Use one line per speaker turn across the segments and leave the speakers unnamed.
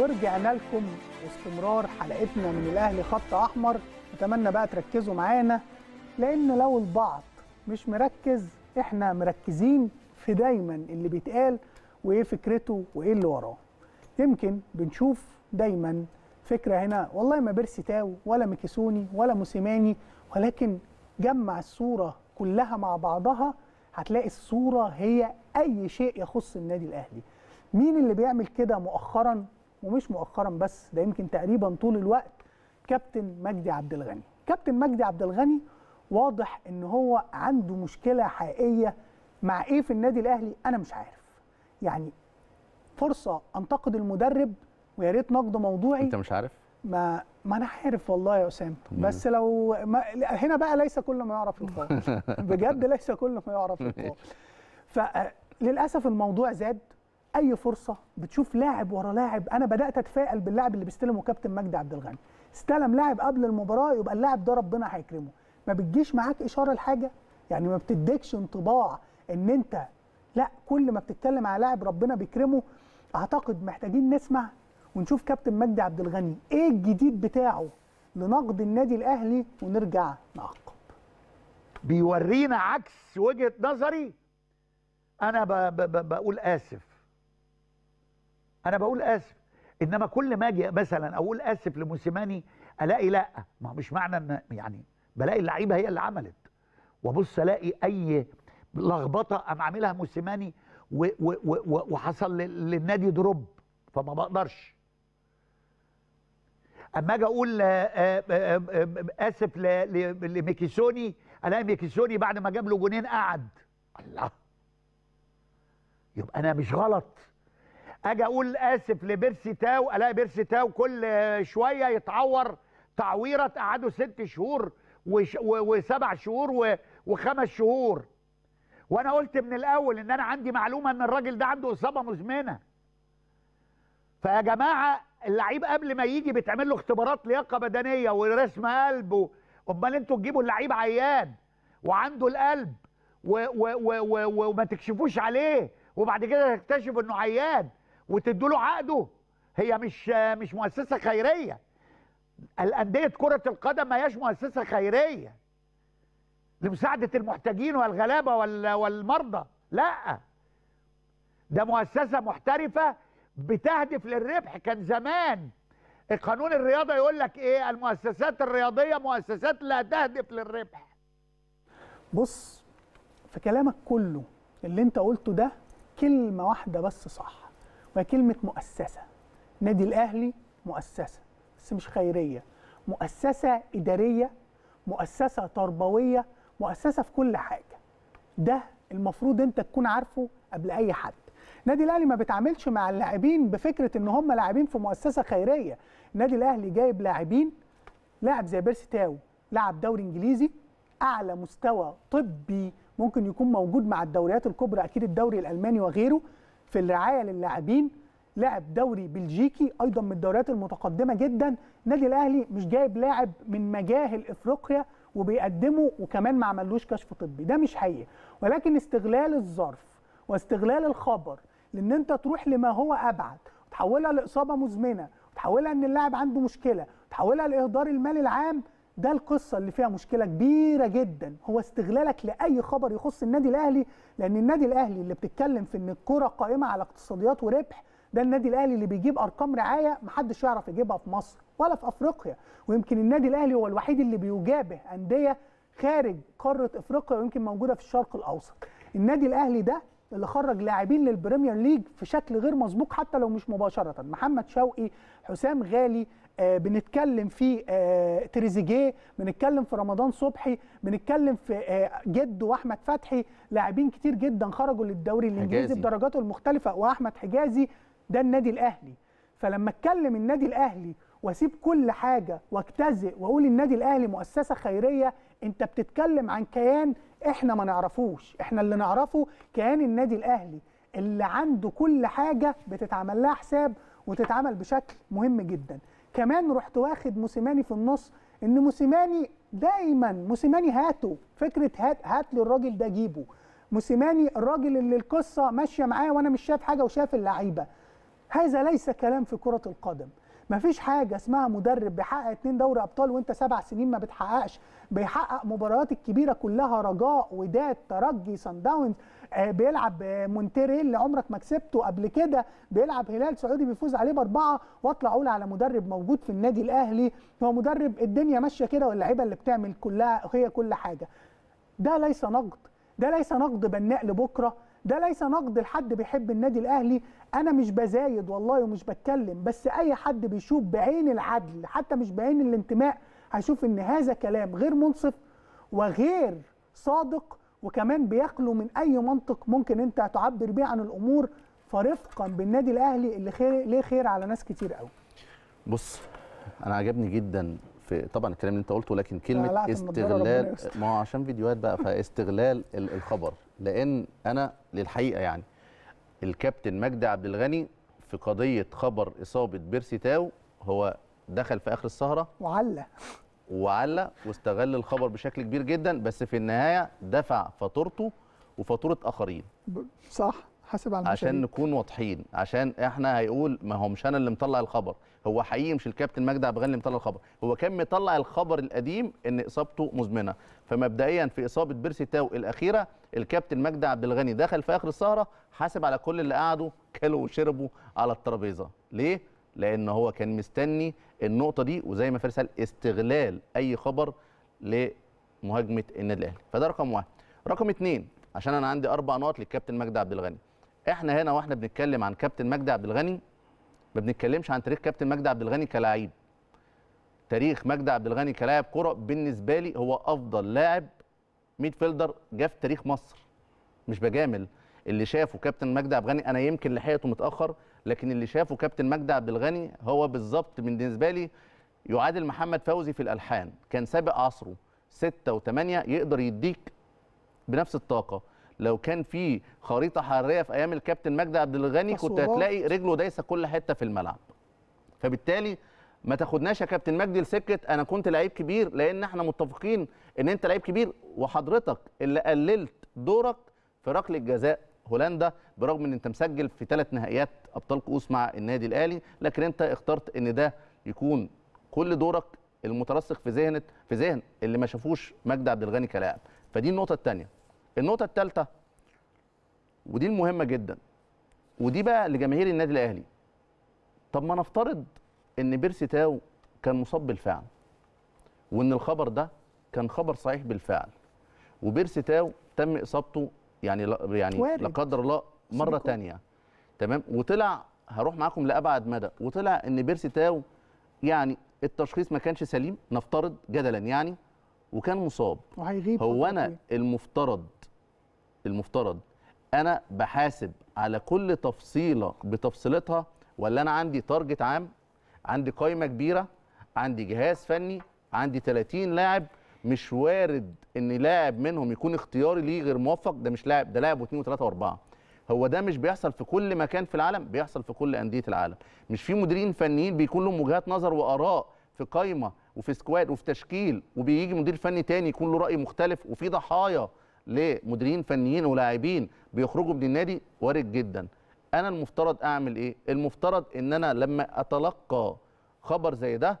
ورجعنا لكم باستمرار حلقتنا من الاهلي خط احمر نتمنى بقى تركزوا معانا لان لو البعض مش مركز احنا مركزين في دايما اللي بيتقال وايه فكرته وايه اللي وراه يمكن بنشوف دايما فكره هنا والله ما بيرسي تاو ولا ميكيسوني ولا موسيماني ولكن جمع الصوره كلها مع بعضها هتلاقي الصوره هي اي شيء يخص النادي الاهلي مين اللي بيعمل كده مؤخرا ومش مؤخرا بس ده يمكن تقريبا طول الوقت كابتن مجدي عبد الغني كابتن مجدي عبد الغني واضح ان هو عنده مشكله حقيقيه مع ايه في النادي الاهلي انا مش عارف يعني فرصه انتقد المدرب ويا ريت نقد موضوعي انت مش عارف ما ما انا عارف والله يا اسامه بس لو ما هنا بقى ليس كل ما يعرف يقال بجد ليس كل ما يعرف يقال فللاسف الموضوع زاد اي فرصه بتشوف لاعب ورا لاعب انا بدات اتفائل باللاعب اللي بيستلمه كابتن مجدي عبد الغني استلم لاعب قبل المباراه يبقى اللاعب ده ربنا هيكرمه ما بتجيش معاك اشاره لحاجه يعني ما بتديكش انطباع ان انت لا كل ما بتتكلم على لاعب ربنا بيكرمه اعتقد محتاجين نسمع ونشوف كابتن مجدي عبد الغني ايه الجديد بتاعه لنقد النادي الاهلي
ونرجع نعقب بيورينا عكس وجهه نظري انا بقول اسف انا بقول اسف انما كل ما اجي مثلا اقول اسف لموسيماني الاقي لا ما مش معنى ان يعني بلاقي اللعيبه هي اللي عملت وابص الاقي اي لخبطه قام عاملها موسيماني وحصل للنادي دروب فما بقدرش اما اجي اقول آه، آه، آه، اسف لميكيسوني الاقي ميكيسوني بعد ما جاب له جونين قعد الله يبقى انا مش غلط اجي اقول اسف لبيرسي تاو الاقي بيرسي تاو كل شويه يتعور تعويره تقعده ست شهور وش وسبع شهور وخمس شهور وانا قلت من الاول ان انا عندي معلومه ان الراجل ده عنده اصابه مزمنه فيا جماعه اللعيب قبل ما يجي بيتعمل له اختبارات لياقه بدنيه ورسم قلب امال انتوا تجيبوا اللعيب عيان وعنده القلب وما تكشفوش عليه وبعد كده تكتشف انه عيان وتدوا له عقده هي مش مش مؤسسه خيريه الانديه كره القدم ما هياش مؤسسه خيريه لمساعده المحتاجين والغلابه والمرضى لا ده مؤسسه محترفه بتهدف للربح كان زمان قانون الرياضه يقول لك ايه المؤسسات الرياضيه مؤسسات لا تهدف للربح
بص في كلامك كله اللي انت قلته ده كلمه واحده بس صح ما كلمه مؤسسه نادي الاهلي مؤسسه بس مش خيريه مؤسسه اداريه مؤسسه تربويه مؤسسه في كل حاجه ده المفروض انت تكون عارفه قبل اي حد النادي الاهلي ما بيتعاملش مع اللاعبين بفكره ان هم لاعبين في مؤسسه خيريه النادي الاهلي جايب لاعبين لاعب زي بيرسي تاو لاعب دوري انجليزي اعلى مستوى طبي ممكن يكون موجود مع الدوريات الكبرى اكيد الدوري الالماني وغيره في الرعايه للاعبين لعب دوري بلجيكي ايضا من الدوريات المتقدمه جدا النادي الاهلي مش جايب لاعب من مجاهل افريقيا وبيقدمه وكمان ما عملوش كشف طبي ده مش حقيقي ولكن استغلال الظرف واستغلال الخبر لان انت تروح لما هو ابعد وتحولها لاصابه مزمنه وتحولها ان اللاعب عنده مشكله وتحولها لاهدار المال العام ده القصه اللي فيها مشكله كبيره جدا هو استغلالك لاي خبر يخص النادي الاهلي لان النادي الاهلي اللي بتتكلم في ان الكره قائمه على اقتصاديات وربح ده النادي الاهلي اللي بيجيب ارقام رعايه محدش يعرف يجيبها في مصر ولا في افريقيا ويمكن النادي الاهلي هو الوحيد اللي بيجابه انديه خارج قاره افريقيا ويمكن موجوده في الشرق الاوسط النادي الاهلي ده اللي خرج لاعبين للبريمير ليج في شكل غير مسبوق حتى لو مش مباشره محمد شوقي حسام غالي آه بنتكلم في آه تريزيجيه بنتكلم في رمضان صبحي بنتكلم في آه جد واحمد فتحي لاعبين كتير جدا خرجوا للدوري الانجليزي بدرجاته المختلفه واحمد حجازي ده النادي الاهلي فلما اتكلم النادي الاهلي واسيب كل حاجه واجتزئ واقول النادي الاهلي مؤسسه خيريه انت بتتكلم عن كيان احنا ما نعرفوش احنا اللي نعرفه كيان النادي الاهلي اللي عنده كل حاجه بتتعمل لها حساب وتتعمل بشكل مهم جدا كمان رحت واخد موسيماني في النص ان موسيماني دايما موسيماني هاته فكره هات هات لي الراجل ده جيبه موسيماني الراجل اللي القصه ماشيه معاه وانا مش شايف حاجه وشايف اللعيبه هذا ليس كلام في كره القدم مفيش حاجه اسمها مدرب بيحقق اتنين دوري ابطال وانت سبع سنين ما بتحققش بيحقق مباريات الكبيره كلها رجاء وداد ترجي سان داونز آه، بيلعب آه، مونتريل اللي عمرك ما كسبته قبل كده بيلعب هلال سعودي بيفوز عليه باربعه واطلع اقول على مدرب موجود في النادي الاهلي هو مدرب الدنيا ماشيه كده واللعيبه اللي بتعمل كلها هي كل حاجه ده ليس نقد ده ليس نقد بناء لبكره ده ليس نقد لحد بيحب النادي الاهلي انا مش بزايد والله ومش بتكلم بس اي حد بيشوف بعين العدل حتى مش بعين الانتماء هيشوف ان هذا كلام غير منصف وغير صادق وكمان بيخلو من اي منطق ممكن انت تعبر بيه عن الامور فرفقا بالنادي الاهلي اللي خير ليه خير على ناس كتير قوي
بص انا عجبني جدا في طبعا الكلام اللي انت قلته لكن كلمه استغلال ما هو عشان فيديوهات بقى فاستغلال الخبر لان انا للحقيقه يعني الكابتن مجدي عبد الغني في قضيه خبر اصابه بيرسي تاو هو دخل في اخر السهره وعلى وعلى واستغل الخبر بشكل كبير جدا بس في النهايه دفع فاتورته وفاتوره اخرين
صح حاسب على عشان
نكون واضحين عشان احنا هيقول ما هو مش انا اللي مطلع الخبر هو حقيقي مش الكابتن مجدي عبد اللي مطلع الخبر هو كان مطلع الخبر القديم ان اصابته مزمنه فمبدئيا في اصابه بيرسي تاو الاخيره الكابتن مجدي عبد الغني دخل في اخر السهره حاسب على كل اللي قعدوا كلوا وشربوا على الترابيزه ليه لان هو كان مستني النقطه دي وزي ما فارس قال استغلال اي خبر لمهاجمه النادي الاهلي فده رقم واحد رقم اثنين عشان انا عندي اربع نقط للكابتن مجدي عبد الغني احنا هنا واحنا بنتكلم عن كابتن مجدي عبد الغني ما بنتكلمش عن تاريخ كابتن مجدي عبد الغني كلاعب تاريخ مجدي عبد الغني كلاعب كره بالنسبه لي هو افضل لاعب ميد فيلدر جه في تاريخ مصر مش بجامل اللي شافه كابتن مجدي عبد الغني انا يمكن لحقته متاخر لكن اللي شافه كابتن مجدي عبد الغني هو بالظبط بالنسبه لي يعادل محمد فوزي في الالحان كان سابق عصره 6 و8 يقدر يديك بنفس الطاقه لو كان في خريطه حراريه في ايام الكابتن مجدي عبد الغني كنت هتلاقي رجله دايسه كل حته في الملعب فبالتالي ما تاخدناش يا كابتن مجدي لسكه انا كنت لعيب كبير لان احنا متفقين ان انت لعيب كبير وحضرتك اللي قللت دورك في ركله جزاء هولندا برغم ان انت مسجل في ثلاث نهائيات ابطال كؤوس مع النادي الاهلي لكن انت اخترت ان ده يكون كل دورك المترسخ في ذهنك في ذهن اللي ما شافوش مجدي عبد الغني كلاعب فدي النقطه الثانيه النقطه الثالثه ودي المهمه جدا ودي بقى لجماهير النادي الاهلي طب ما نفترض ان بيرسي تاو كان مصاب بالفعل وان الخبر ده كان خبر صحيح بالفعل وبيرسي تاو تم اصابته يعني لا يعني لا قدر الله مره ثانيه تمام وطلع هروح معاكم لابعد مدى وطلع ان بيرسي تاو يعني التشخيص ما كانش سليم نفترض جدلا يعني وكان مصاب وهيغيب هو انا المفترض المفترض انا بحاسب على كل تفصيله بتفصيلتها ولا انا عندي تارجت عام عندي قائمه كبيره عندي جهاز فني عندي 30 لاعب مش وارد ان لاعب منهم يكون اختياري ليه غير موفق ده مش لاعب ده لاعب واثنين وثلاثه واربعه هو ده مش بيحصل في كل مكان في العالم بيحصل في كل انديه العالم مش في مديرين فنيين بيكون لهم وجهات نظر واراء في قايمه وفي سكواد وفي تشكيل وبيجي مدير فني تاني يكون له راي مختلف وفي ضحايا لمديرين فنيين ولاعبين بيخرجوا من النادي وارد جدا انا المفترض اعمل ايه المفترض ان انا لما اتلقى خبر زي ده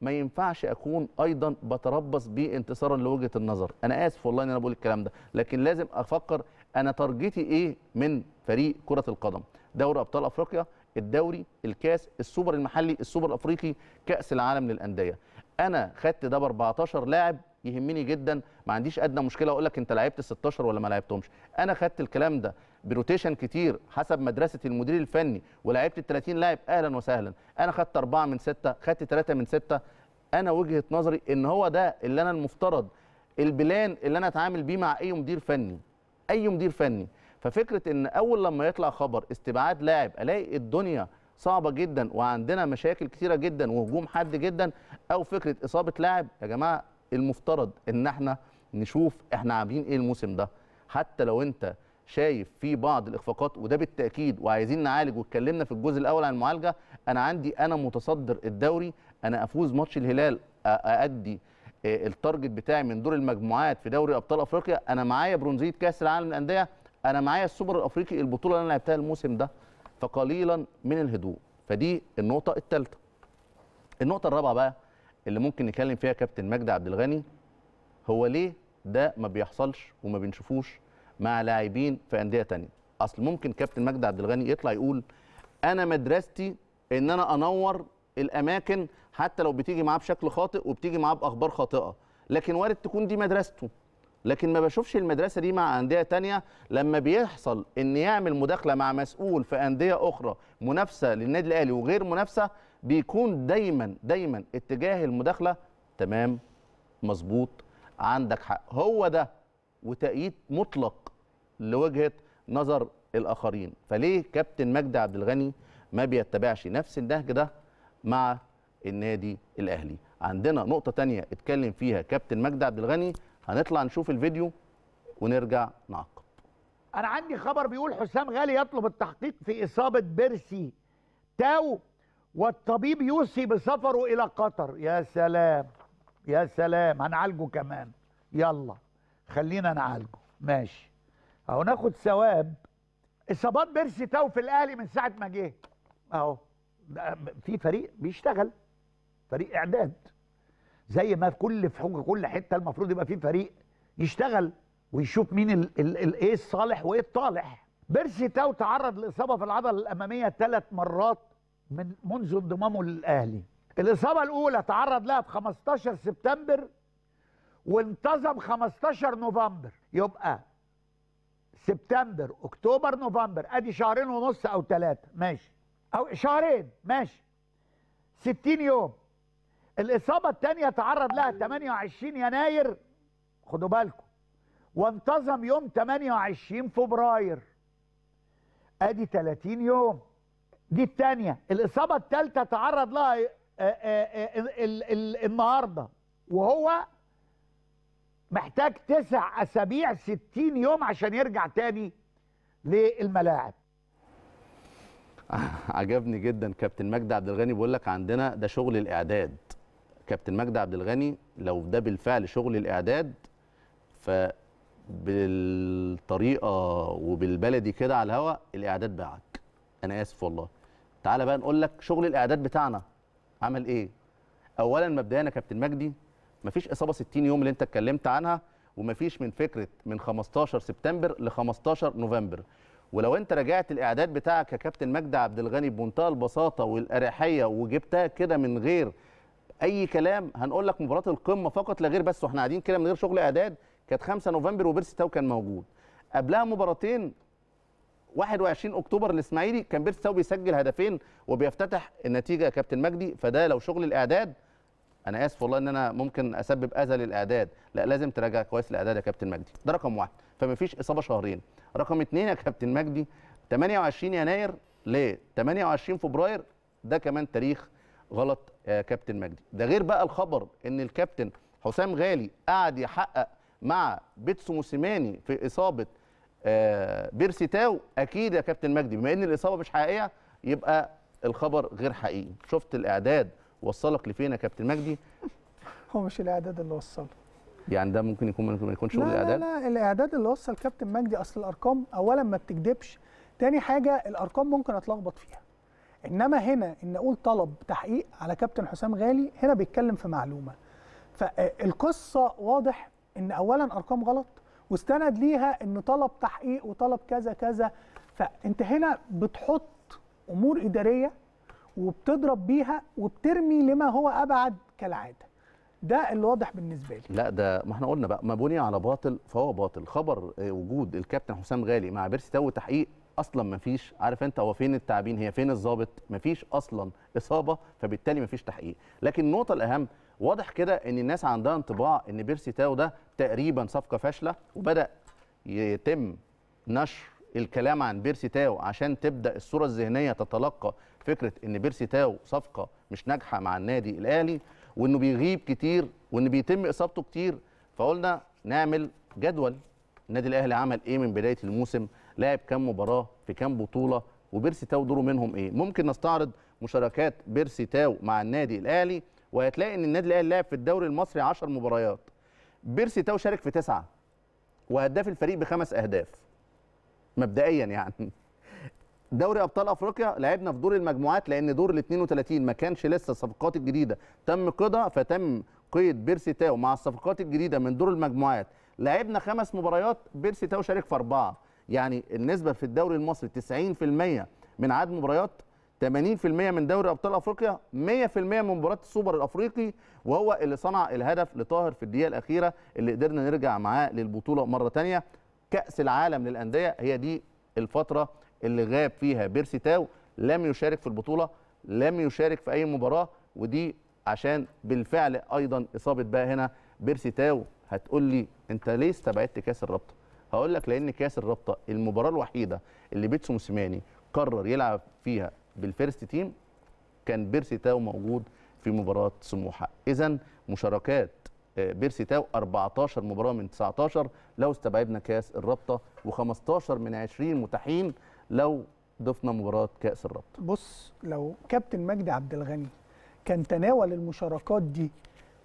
ما ينفعش اكون ايضا بتربص بيه انتصارا لوجهه النظر انا اسف والله ان انا بقول الكلام ده لكن لازم افكر انا تارجتي ايه من فريق كره القدم دوري ابطال افريقيا الدوري الكاس السوبر المحلي السوبر الافريقي كاس العالم للانديه انا خدت ده ب 14 لاعب يهمني جدا ما عنديش ادنى مشكله اقول لك انت لعبت 16 ولا ما لعبتهمش انا خدت الكلام ده بروتيشن كتير حسب مدرسه المدير الفني ولعبت ال 30 لاعب اهلا وسهلا انا خدت 4 من 6 خدت 3 من 6 انا وجهه نظري ان هو ده اللي انا المفترض البلان اللي انا اتعامل بيه مع اي مدير فني اي مدير فني ففكره ان اول لما يطلع خبر استبعاد لاعب الاقي الدنيا صعبه جدا وعندنا مشاكل كتيره جدا وهجوم حاد جدا او فكره اصابه لاعب يا جماعه المفترض ان احنا نشوف احنا عاملين ايه الموسم ده حتى لو انت شايف في بعض الاخفاقات وده بالتاكيد وعايزين نعالج واتكلمنا في الجزء الاول عن المعالجه انا عندي انا متصدر الدوري انا افوز ماتش الهلال اادي آه، التارجت بتاعي من دور المجموعات في دوري ابطال افريقيا انا معايا برونزيه كاس العالم للانديه انا معايا السوبر الافريقي البطوله اللي انا لعبتها الموسم ده فقليلا من الهدوء فدي النقطه الثالثه النقطه الرابعه بقى اللي ممكن نتكلم فيها كابتن مجدي عبد الغني هو ليه ده ما بيحصلش وما بنشوفوش مع لاعبين في انديه ثانيه اصل ممكن كابتن مجدي عبد الغني يطلع يقول انا مدرستي ان انا انور الاماكن حتى لو بتيجي معاه بشكل خاطئ وبتيجي معاه باخبار خاطئه لكن وارد تكون دي مدرسته لكن ما بشوفش المدرسه دي مع انديه تانية لما بيحصل ان يعمل مداخله مع مسؤول في انديه اخرى منافسه للنادي الاهلي وغير منافسه بيكون دايما دايما اتجاه المداخله تمام مظبوط عندك حق هو ده وتأييد مطلق لوجهه نظر الاخرين فليه كابتن مجدي عبد الغني ما بيتبعش نفس النهج ده مع النادي الاهلي عندنا نقطه تانية اتكلم فيها كابتن مجدي عبد الغني هنطلع نشوف الفيديو ونرجع نعقب
انا عندي خبر بيقول حسام غالي يطلب التحقيق في اصابه بيرسي تاو والطبيب يوصي بسفره إلى قطر يا سلام يا سلام هنعالجه كمان يلا خلينا نعالجه ماشي اهو ناخد ثواب اصابات بيرسي تاو في الاهلي من ساعه ما جه اهو في فريق بيشتغل فريق اعداد زي ما في كل في كل حته المفروض يبقى في فريق يشتغل ويشوف مين الايه الصالح وايه الطالح بيرسي تاو تعرض لاصابه في العضله الاماميه ثلاث مرات من منذ انضمامه للاهلي الاصابه الاولى تعرض لها في 15 سبتمبر وانتظم 15 نوفمبر يبقى سبتمبر اكتوبر نوفمبر ادي شهرين ونص او ثلاثه ماشي او شهرين ماشي 60 يوم الاصابه الثانيه تعرض لها 28 يناير خدوا بالكم وانتظم يوم 28 فبراير ادي 30 يوم دي الثانيه الاصابه الثالثه تعرض لها آه، آه، آه، النهارده وهو محتاج تسع اسابيع 60 يوم عشان يرجع تاني للملاعب
عجبني جدا كابتن مجدي عبد الغني بيقول لك عندنا ده شغل الاعداد كابتن مجدي عبد الغني لو ده بالفعل شغل الاعداد ف بالطريقه وبالبلدي كده على الهواء الاعداد بعد انا اسف والله تعالى بقى نقول لك شغل الاعداد بتاعنا عمل ايه اولا مبدئيا يا كابتن مجدي مفيش اصابه 60 يوم اللي انت اتكلمت عنها ومفيش من فكره من 15 سبتمبر ل 15 نوفمبر ولو انت رجعت الاعداد بتاعك يا كابتن مجدي عبد الغني بمنتهى البساطه والاريحيه وجبتها كده من غير اي كلام هنقول لك مباراه القمه فقط لا غير بس واحنا قاعدين كده من غير شغل اعداد كانت 5 نوفمبر وبيرسي تاو كان موجود قبلها مباراتين 21 اكتوبر الاسماعيلي كان بيرتساو بيسجل هدفين وبيفتتح النتيجه يا كابتن مجدي فده لو شغل الاعداد انا اسف والله ان انا ممكن اسبب اذى للاعداد لا لازم تراجع كويس الاعداد يا كابتن مجدي ده رقم واحد فمفيش اصابه شهرين رقم اثنين يا كابتن مجدي 28 يناير ل 28 فبراير ده كمان تاريخ غلط يا كابتن مجدي ده غير بقى الخبر ان الكابتن حسام غالي قعد يحقق مع بيتسو موسيماني في اصابه آه، بيرسيتاو اكيد يا كابتن مجدي بما ان الاصابه مش حقيقيه يبقى الخبر غير حقيقي شفت الاعداد وصلك لفين يا كابتن مجدي
هو مش الاعداد اللي وصله
يعني ده ممكن يكون ما يكونش شغل الاعداد
لا لا الاعداد اللي وصل كابتن مجدي اصل الارقام اولا ما بتكدبش تاني حاجه الارقام ممكن اتلخبط فيها انما هنا ان اقول طلب تحقيق على كابتن حسام غالي هنا بيتكلم في معلومه فالقصه واضح ان اولا ارقام غلط واستند ليها ان طلب تحقيق وطلب كذا كذا فانت هنا بتحط امور اداريه وبتضرب بيها وبترمي لما هو ابعد كالعاده ده اللي واضح بالنسبه لي
لا ده ما احنا قلنا بقى ما بني على باطل فهو باطل خبر آه، وجود الكابتن حسام غالي مع بيرسي تاو تحقيق اصلا ما فيش عارف انت هو فين التعبين هي فين الظابط ما فيش اصلا اصابه فبالتالي ما فيش تحقيق لكن النقطه الاهم واضح كده ان الناس عندها انطباع ان بيرسي تاو ده تقريبا صفقه فاشله وبدا يتم نشر الكلام عن بيرسي تاو عشان تبدا الصوره الذهنيه تتلقى فكره ان بيرسي تاو صفقه مش ناجحه مع النادي الاهلي وانه بيغيب كتير وان بيتم اصابته كتير فقلنا نعمل جدول النادي الاهلي عمل ايه من بدايه الموسم لعب كام مباراه في كام بطوله وبيرسي تاو دوره منهم ايه ممكن نستعرض مشاركات بيرسي تاو مع النادي الاهلي وهتلاقي ان النادي الاهلي لعب في الدوري المصري 10 مباريات بيرسي تاو شارك في تسعه وهداف الفريق بخمس اهداف مبدئيا يعني دوري ابطال افريقيا لعبنا في دور المجموعات لان دور ال 32 ما كانش لسه الصفقات الجديده تم قيدها فتم قيد بيرسي تاو مع الصفقات الجديده من دور المجموعات لعبنا خمس مباريات بيرسي تاو شارك في اربعه يعني النسبه في الدوري المصري 90% من عدد مباريات 80% من دوري ابطال افريقيا 100% من مباراه السوبر الافريقي وهو اللي صنع الهدف لطاهر في الدقيقه الاخيره اللي قدرنا نرجع معاه للبطوله مره ثانيه كاس العالم للانديه هي دي الفتره اللي غاب فيها بيرسي تاو لم يشارك في البطوله لم يشارك في اي مباراه ودي عشان بالفعل ايضا اصابه بقى هنا بيرسي تاو هتقول لي انت ليه استبعدت كاس الرابطه هقول لك لان كاس الرابطه المباراه الوحيده اللي بيتسو موسيماني قرر يلعب فيها بالفيرست تيم كان بيرسي تاو موجود في مباراه سموحه اذا مشاركات آه، بيرسي تاو 14 مباراه من 19 لو استبعدنا كاس الرابطه و15 من 20 متاحين لو ضفنا مباراه كاس الرابطه
بص لو كابتن مجدي عبد الغني كان تناول المشاركات دي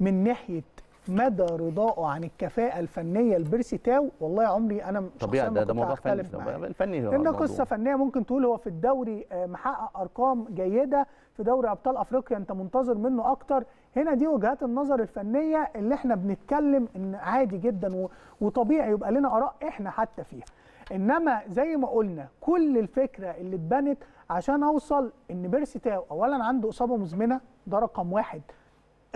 من ناحيه مدى رضاه عن الكفاءه الفنيه لبيرسي تاو والله عمري انا طبيعي ده ده موضوع فني الفني هو قصه فنيه ممكن تقول هو في الدوري آه، محقق ارقام جيده في دوري ابطال افريقيا انت منتظر منه اكتر هنا دي وجهات النظر الفنيه اللي احنا بنتكلم ان عادي جدا وطبيعي يبقى لنا اراء احنا حتى فيها انما زي ما قلنا كل الفكره اللي اتبنت عشان اوصل ان بيرسي تاو اولا عنده اصابه مزمنه ده رقم واحد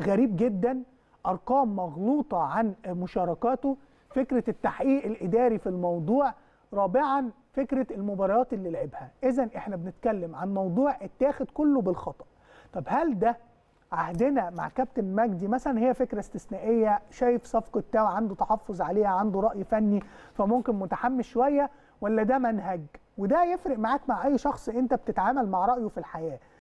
غريب جدا ارقام مغلوطه عن مشاركاته فكره التحقيق الاداري في الموضوع رابعا فكره المباريات اللي لعبها اذا احنا بنتكلم عن موضوع اتاخد كله بالخطا طب هل ده عهدنا مع كابتن مجدي مثلا هي فكره استثنائيه شايف صفقه تاو عنده تحفظ عليها عنده راي فني فممكن متحمس شويه ولا ده منهج وده يفرق معاك مع اي شخص انت بتتعامل مع رايه في الحياه